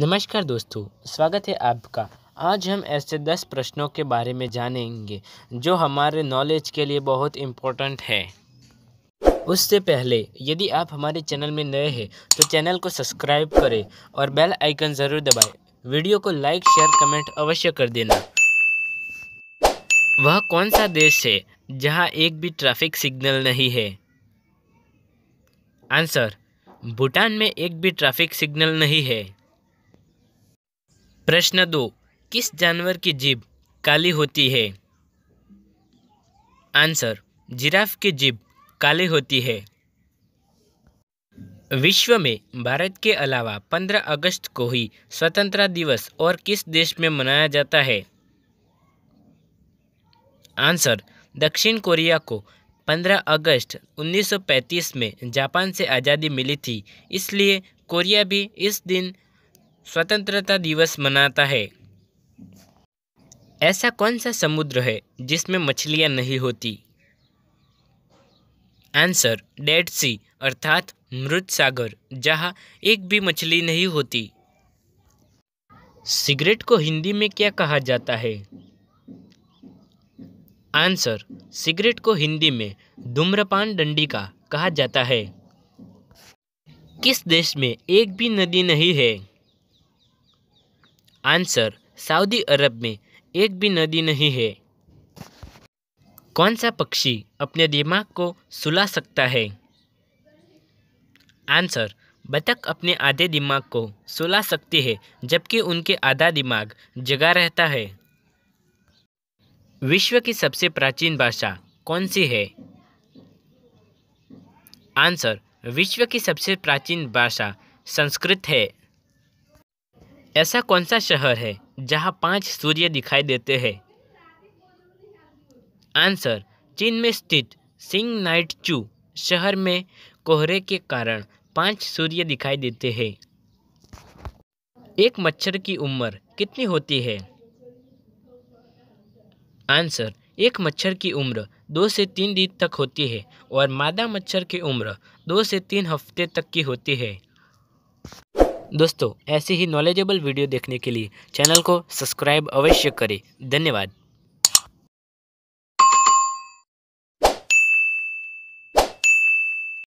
नमस्कार दोस्तों स्वागत है आपका आज हम ऐसे दस प्रश्नों के बारे में जानेंगे जो हमारे नॉलेज के लिए बहुत इम्पोर्टेंट है उससे पहले यदि आप हमारे चैनल में नए हैं तो चैनल को सब्सक्राइब करें और बेल आइकन ज़रूर दबाएं वीडियो को लाइक शेयर कमेंट अवश्य कर देना वह कौन सा देश है जहाँ एक भी ट्रैफिक सिग्नल नहीं है आंसर भूटान में एक भी ट्रैफिक सिग्नल नहीं है प्रश्न दो किस जानवर की जीभ काली होती है आंसर जिराफ की जीभ काली होती है विश्व में भारत के अलावा 15 अगस्त को ही स्वतंत्रता दिवस और किस देश में मनाया जाता है आंसर दक्षिण कोरिया को 15 अगस्त 1935 में जापान से आज़ादी मिली थी इसलिए कोरिया भी इस दिन स्वतंत्रता दिवस मनाता है ऐसा कौन सा समुद्र है जिसमें मछलियाँ नहीं होती आंसर डेड सी अर्थात मृत सागर जहाँ एक भी मछली नहीं होती सिगरेट को हिंदी में क्या कहा जाता है आंसर सिगरेट को हिंदी में धूम्रपान डंडी का कहा जाता है किस देश में एक भी नदी नहीं है आंसर सऊदी अरब में एक भी नदी नहीं है कौन सा पक्षी अपने दिमाग को सुला सकता है आंसर बतख अपने आधे दिमाग को सुला सकती है जबकि उनके आधा दिमाग जगा रहता है विश्व की सबसे प्राचीन भाषा कौन सी है आंसर विश्व की सबसे प्राचीन भाषा संस्कृत है ऐसा कौन सा शहर है जहाँ पाँच सूर्य दिखाई देते हैं आंसर चीन में स्थित सिंग नाइट चू शहर में कोहरे के कारण पाँच सूर्य दिखाई देते हैं एक मच्छर की उम्र कितनी होती है आंसर एक मच्छर की उम्र दो से तीन दिन तक होती है और मादा मच्छर की उम्र दो से तीन हफ्ते तक की होती है दोस्तों ऐसी ही नॉलेजेबल वीडियो देखने के लिए चैनल को सब्सक्राइब अवश्य करें धन्यवाद